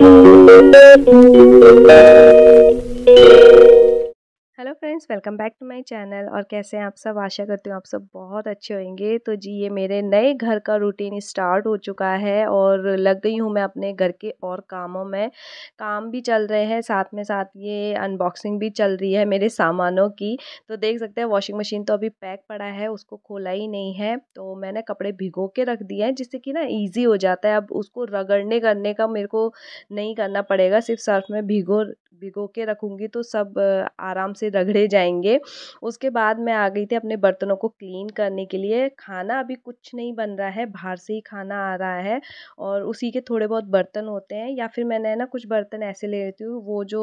Thank you. Friends welcome back to my channel और कैसे हैं आप सब आशा करती हूँ आप सब बहुत अच्छे होंगे तो जी ये मेरे नए घर का रूटीन स्टार्ट हो चुका है और लग गई हूँ मैं अपने घर के और कामों में काम भी चल रहे हैं साथ में साथ ये अनबॉक्सिंग भी चल रही है मेरे सामानों की तो देख सकते हैं वॉशिंग मशीन तो अभी पैक पड़ा है उसको खोला ही नहीं है तो मैंने कपड़े भिगो के रख दिए हैं जिससे कि ना ईजी हो जाता है अब उसको रगड़ने करने का मेरे को नहीं करना पड़ेगा सिर्फ सर्फ में भिगो भिगो के रखूँगी तो सब आराम से रगड़े जाएंगे उसके बाद मैं आ गई थी अपने बर्तनों को क्लीन करने के लिए खाना अभी कुछ नहीं बन रहा है बाहर से ही खाना आ रहा है और उसी के थोड़े बहुत बर्तन होते हैं या फिर मैंने ना कुछ बर्तन ऐसे ले लेती हूँ वो जो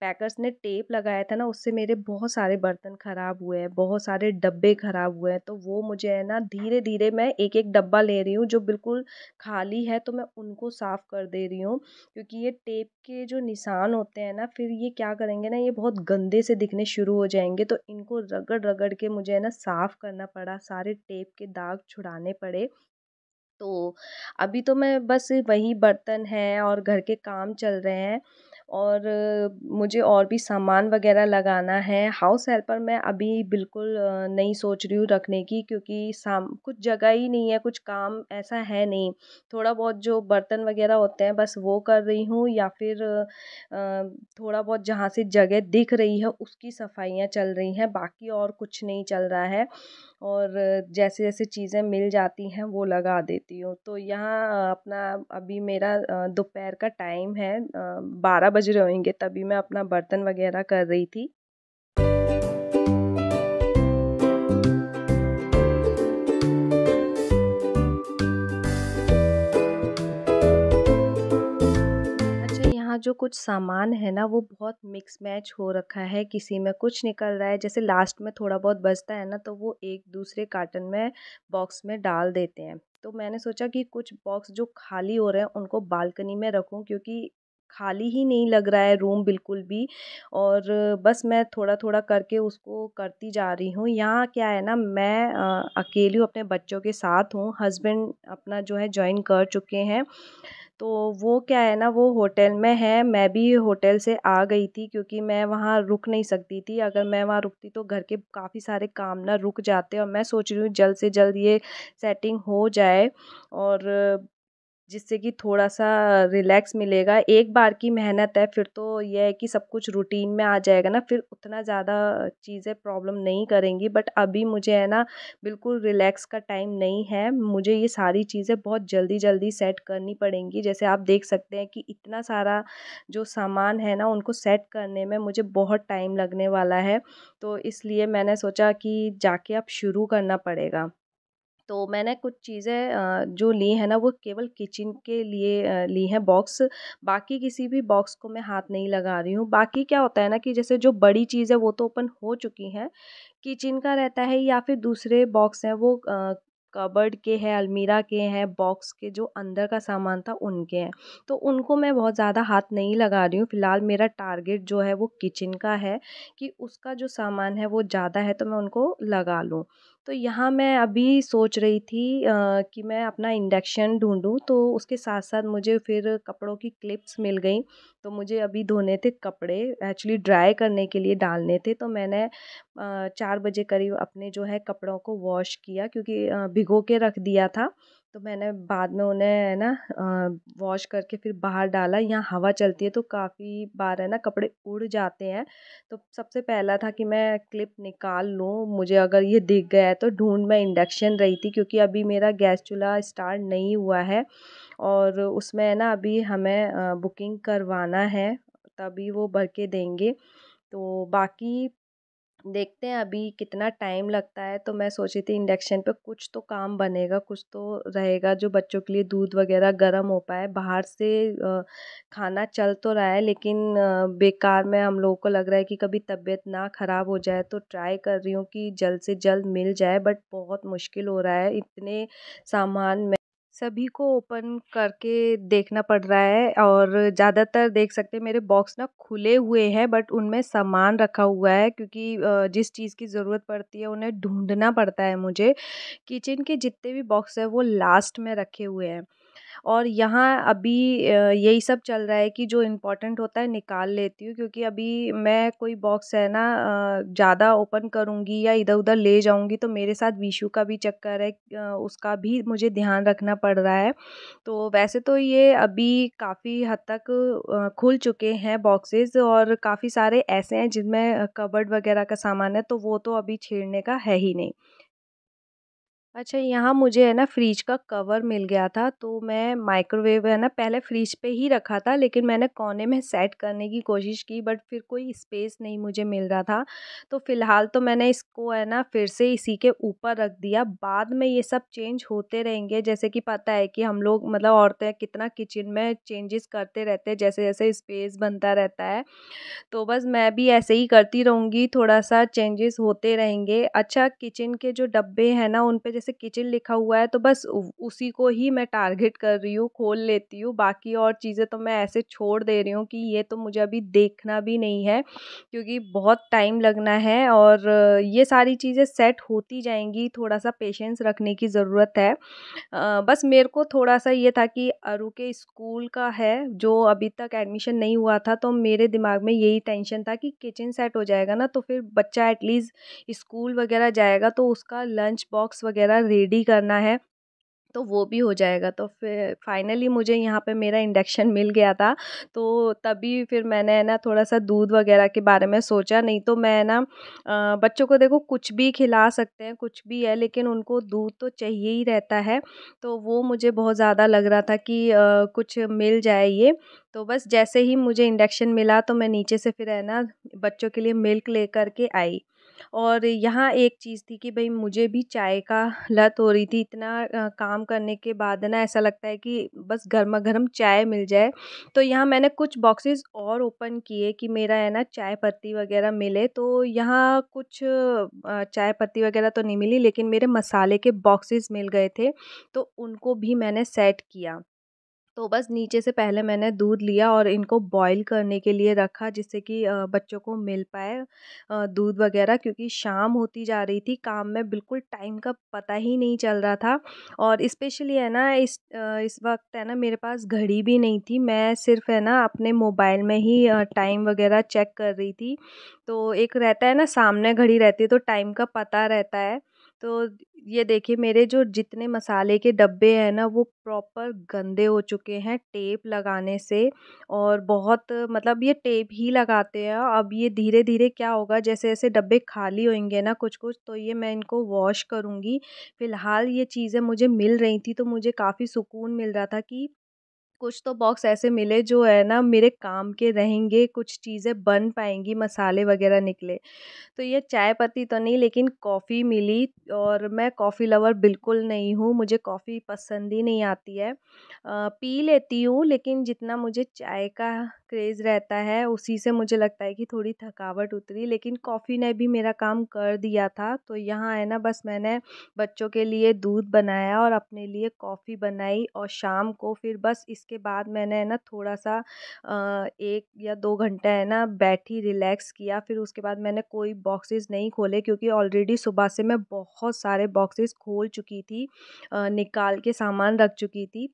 पैकर्स ने टेप लगाया था ना उससे मेरे बहुत सारे बर्तन ख़राब हुए हैं बहुत सारे डब्बे ख़राब हुए हैं तो वो मुझे है ना धीरे धीरे मैं एक एक डब्बा ले रही हूँ जो बिल्कुल खाली है तो मैं उनको साफ़ कर दे रही हूँ क्योंकि ये टेप के जो निशान होते हैं ना ना फिर ये क्या करेंगे ना ये बहुत गंदे से दिखने शुरू हो जाएंगे तो इनको रगड़ रगड़ के मुझे ना साफ़ करना पड़ा सारे टेप के दाग छुड़ाने पड़े तो अभी तो मैं बस वही बर्तन है और घर के काम चल रहे हैं और मुझे और भी सामान वगैरह लगाना है हाउस हेल्पर मैं अभी बिल्कुल नहीं सोच रही हूँ रखने की क्योंकि साम कुछ जगह ही नहीं है कुछ काम ऐसा है नहीं थोड़ा बहुत जो बर्तन वगैरह होते हैं बस वो कर रही हूँ या फिर थोड़ा बहुत जहाँ से जगह दिख रही है उसकी सफाइयाँ चल रही हैं बाकी और कुछ नहीं चल रहा है और जैसे जैसे चीज़ें मिल जाती हैं वो लगा देती हूँ तो यहाँ अपना अभी मेरा दोपहर का टाइम है बारह बज रहे होंगे तभी मैं अपना बर्तन वगैरह कर रही थी जो कुछ सामान है ना वो बहुत मिक्स मैच हो रखा है किसी में कुछ निकल रहा है जैसे लास्ट में थोड़ा बहुत बचता है ना तो वो एक दूसरे कार्टन में बॉक्स में डाल देते हैं तो मैंने सोचा कि कुछ बॉक्स जो खाली हो रहे हैं उनको बालकनी में रखूँ क्योंकि खाली ही नहीं लग रहा है रूम बिल्कुल भी और बस मैं थोड़ा थोड़ा करके उसको करती जा रही हूँ यहाँ क्या है ना मैं अकेली हूँ अपने बच्चों के साथ हूँ हस्बैंड अपना जो है ज्वाइन कर चुके हैं तो वो क्या है ना वो होटल में है मैं भी होटल से आ गई थी क्योंकि मैं वहाँ रुक नहीं सकती थी अगर मैं वहाँ रुकती तो घर के काफ़ी सारे काम ना रुक जाते और मैं सोच रही हूँ जल्द से जल्द ये सेटिंग हो जाए और जिससे कि थोड़ा सा रिलैक्स मिलेगा एक बार की मेहनत है फिर तो यह है कि सब कुछ रूटीन में आ जाएगा ना फिर उतना ज़्यादा चीज़ें प्रॉब्लम नहीं करेंगी बट अभी मुझे है ना बिल्कुल रिलैक्स का टाइम नहीं है मुझे ये सारी चीज़ें बहुत जल्दी जल्दी सेट करनी पड़ेंगी जैसे आप देख सकते हैं कि इतना सारा जो सामान है ना उनको सेट करने में मुझे बहुत टाइम लगने वाला है तो इसलिए मैंने सोचा कि जाके अब शुरू करना पड़ेगा तो मैंने कुछ चीज़ें जो ली हैं ना वो केवल किचन के लिए ली हैं बॉक्स बाकी किसी भी बॉक्स को मैं हाथ नहीं लगा रही हूँ बाकी क्या होता है ना कि जैसे जो बड़ी चीज़ है वो तो ओपन हो चुकी हैं किचन का रहता है या फिर दूसरे बॉक्स हैं वो कबर्ड के हैं अलमीरा के हैं बॉक्स के जो अंदर का सामान था उनके हैं तो उनको मैं बहुत ज़्यादा हाथ नहीं लगा रही हूँ फ़िलहाल मेरा टारगेट जो है वो किचन का है कि उसका जो सामान है वो ज़्यादा है तो मैं उनको लगा लूँ तो यहाँ मैं अभी सोच रही थी कि मैं अपना इंडक्शन ढूँढूँ तो उसके साथ साथ मुझे फिर कपड़ों की क्लिप्स मिल गई तो मुझे अभी धोने थे कपड़े एक्चुअली ड्राई करने के लिए डालने थे तो मैंने चार बजे करीब अपने जो है कपड़ों को वॉश किया क्योंकि भिगो के रख दिया था तो मैंने बाद में उन्हें है ना वॉश करके फिर बाहर डाला यहाँ हवा चलती है तो काफ़ी बार है ना कपड़े उड़ जाते हैं तो सबसे पहला था कि मैं क्लिप निकाल लूँ मुझे अगर ये दिख गया है तो ढूंढ मैं इंडक्शन रही थी क्योंकि अभी मेरा गैस चूल्हा स्टार्ट नहीं हुआ है और उसमें है ना अभी हमें बुकिंग करवाना है तभी वो भर के देंगे तो बाकी देखते हैं अभी कितना टाइम लगता है तो मैं सोची थी इंडक्शन पे कुछ तो काम बनेगा कुछ तो रहेगा जो बच्चों के लिए दूध वगैरह गर्म हो पाए बाहर से खाना चल तो रहा है लेकिन बेकार में हम लोगों को लग रहा है कि कभी तबीयत ना ख़राब हो जाए तो ट्राई कर रही हूँ कि जल्द से जल्द मिल जाए बट बहुत मुश्किल हो रहा है इतने सामान में सभी को ओपन करके देखना पड़ रहा है और ज़्यादातर देख सकते हैं मेरे बॉक्स ना खुले हुए हैं बट उनमें सामान रखा हुआ है क्योंकि जिस चीज़ की ज़रूरत पड़ती है उन्हें ढूंढना पड़ता है मुझे किचन के जितने भी बॉक्स हैं वो लास्ट में रखे हुए हैं और यहाँ अभी यही सब चल रहा है कि जो इम्पोर्टेंट होता है निकाल लेती हूँ क्योंकि अभी मैं कोई बॉक्स है ना ज़्यादा ओपन करूँगी या इधर उधर ले जाऊँगी तो मेरे साथ विशु का भी चक्कर है उसका भी मुझे ध्यान रखना पड़ रहा है तो वैसे तो ये अभी काफ़ी हद तक खुल चुके हैं बॉक्सेस और काफ़ी सारे ऐसे हैं जिनमें कबर्ड वगैरह का सामान है तो वो तो अभी छेड़ने का है ही नहीं अच्छा यहाँ मुझे है ना फ्रिज का कवर मिल गया था तो मैं माइक्रोवेव है ना पहले फ्रिज पे ही रखा था लेकिन मैंने कोने में सेट करने की कोशिश की बट फिर कोई स्पेस नहीं मुझे मिल रहा था तो फ़िलहाल तो मैंने इसको है ना फिर से इसी के ऊपर रख दिया बाद में ये सब चेंज होते रहेंगे जैसे कि पता है कि हम लोग मतलब औरतें कितना किचन में चेंजेस करते रहते हैं जैसे जैसे स्पेस बनता रहता है तो बस मैं भी ऐसे ही करती रहूँगी थोड़ा सा चेंजेस होते रहेंगे अच्छा किचन के जो डब्बे हैं ना उन पर जैसे किचन लिखा हुआ है तो बस उसी को ही मैं टारगेट कर रही हूँ खोल लेती हूँ बाकी और चीज़ें तो मैं ऐसे छोड़ दे रही हूँ कि ये तो मुझे अभी देखना भी नहीं है क्योंकि बहुत टाइम लगना है और ये सारी चीज़ें सेट होती जाएंगी थोड़ा सा पेशेंस रखने की ज़रूरत है बस मेरे को थोड़ा सा ये था कि अरु के स्कूल का है जो अभी तक एडमिशन नहीं हुआ था तो मेरे दिमाग में यही टेंशन था कि किचन सेट हो जाएगा ना तो फिर बच्चा एटलीस्ट स्कूल वगैरह जाएगा तो उसका लंच बॉक्स वगैरह वगैरह रेडी करना है तो वो भी हो जाएगा तो फिर फाइनली मुझे यहाँ पे मेरा इंडक्शन मिल गया था तो तभी फिर मैंने है ना थोड़ा सा दूध वगैरह के बारे में सोचा नहीं तो मैं ना बच्चों को देखो कुछ भी खिला सकते हैं कुछ भी है लेकिन उनको दूध तो चाहिए ही रहता है तो वो मुझे बहुत ज़्यादा लग रहा था कि कुछ मिल जाए ये तो बस जैसे ही मुझे इंडक्शन मिला तो मैं नीचे से फिर है ना बच्चों के लिए मिल्क ले करके आई और यहाँ एक चीज़ थी कि भाई मुझे भी चाय का लत हो रही थी इतना काम करने के बाद ना ऐसा लगता है कि बस गर्मा गर्म चाय मिल जाए तो यहाँ मैंने कुछ बॉक्सेस और ओपन किए कि मेरा है ना चाय पत्ती वगैरह मिले तो यहाँ कुछ चाय पत्ती वगैरह तो नहीं मिली लेकिन मेरे मसाले के बॉक्सेस मिल गए थे तो उनको भी मैंने सेट किया तो बस नीचे से पहले मैंने दूध लिया और इनको बॉईल करने के लिए रखा जिससे कि बच्चों को मिल पाए दूध वगैरह क्योंकि शाम होती जा रही थी काम में बिल्कुल टाइम का पता ही नहीं चल रहा था और इस्पेशली है ना इस इस वक्त है ना मेरे पास घड़ी भी नहीं थी मैं सिर्फ है ना अपने मोबाइल में ही टाइम वगैरह चेक कर रही थी तो एक रहता है ना सामने घड़ी रहती है तो टाइम का पता रहता है तो ये देखिए मेरे जो जितने मसाले के डब्बे हैं ना वो प्रॉपर गंदे हो चुके हैं टेप लगाने से और बहुत मतलब ये टेप ही लगाते हैं अब ये धीरे धीरे क्या होगा जैसे जैसे डब्बे खाली होंगे ना कुछ कुछ तो ये मैं इनको वॉश करूँगी फ़िलहाल ये चीज़ें मुझे मिल रही थी तो मुझे काफ़ी सुकून मिल रहा था कि कुछ तो बॉक्स ऐसे मिले जो है ना मेरे काम के रहेंगे कुछ चीज़ें बन पाएंगी मसाले वगैरह निकले तो ये चाय पत्ती तो नहीं लेकिन कॉफ़ी मिली और मैं कॉफ़ी लवर बिल्कुल नहीं हूँ मुझे कॉफ़ी पसंद ही नहीं आती है पी लेती हूँ लेकिन जितना मुझे चाय का क्रेज़ रहता है उसी से मुझे लगता है कि थोड़ी थकावट उतरी लेकिन कॉफ़ी ने भी मेरा काम कर दिया था तो यहाँ है ना बस मैंने बच्चों के लिए दूध बनाया और अपने लिए कॉफ़ी बनाई और शाम को फिर बस इसके उसके बाद मैंने है ना थोड़ा सा एक या दो घंटा है ना बैठी रिलैक्स किया फिर उसके बाद मैंने कोई बॉक्सेस नहीं खोले क्योंकि ऑलरेडी सुबह से मैं बहुत सारे बॉक्सेस खोल चुकी थी निकाल के सामान रख चुकी थी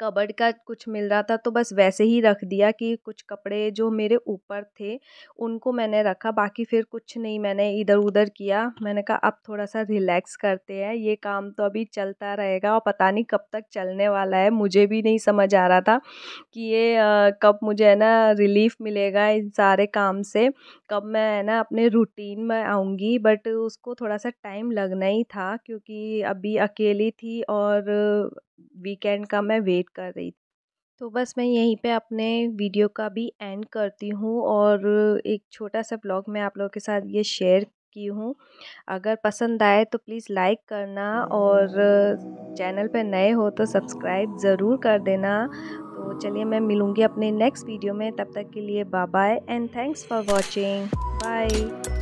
कबर्ड का कुछ मिल रहा था तो बस वैसे ही रख दिया कि कुछ कपड़े जो मेरे ऊपर थे उनको मैंने रखा बाकी फिर कुछ नहीं मैंने इधर उधर किया मैंने कहा अब थोड़ा सा रिलैक्स करते हैं ये काम तो अभी चलता रहेगा और पता नहीं कब तक चलने वाला है मुझे भी नहीं समझ आ रहा था कि ये आ, कब मुझे है ना रिलीफ मिलेगा इन सारे काम से कब मैं है ना अपने रूटीन में आऊँगी बट उसको थोड़ा सा टाइम लगना ही था क्योंकि अभी अकेली थी और वीकेंड का मैं वेट कर रही थी तो बस मैं यहीं पे अपने वीडियो का भी एंड करती हूँ और एक छोटा सा ब्लॉग मैं आप लोगों के साथ ये शेयर की हूँ अगर पसंद आए तो प्लीज़ लाइक करना और चैनल पे नए हो तो सब्सक्राइब ज़रूर कर देना तो चलिए मैं मिलूँगी अपने नेक्स्ट वीडियो में तब तक के लिए bye bye and thanks for watching bye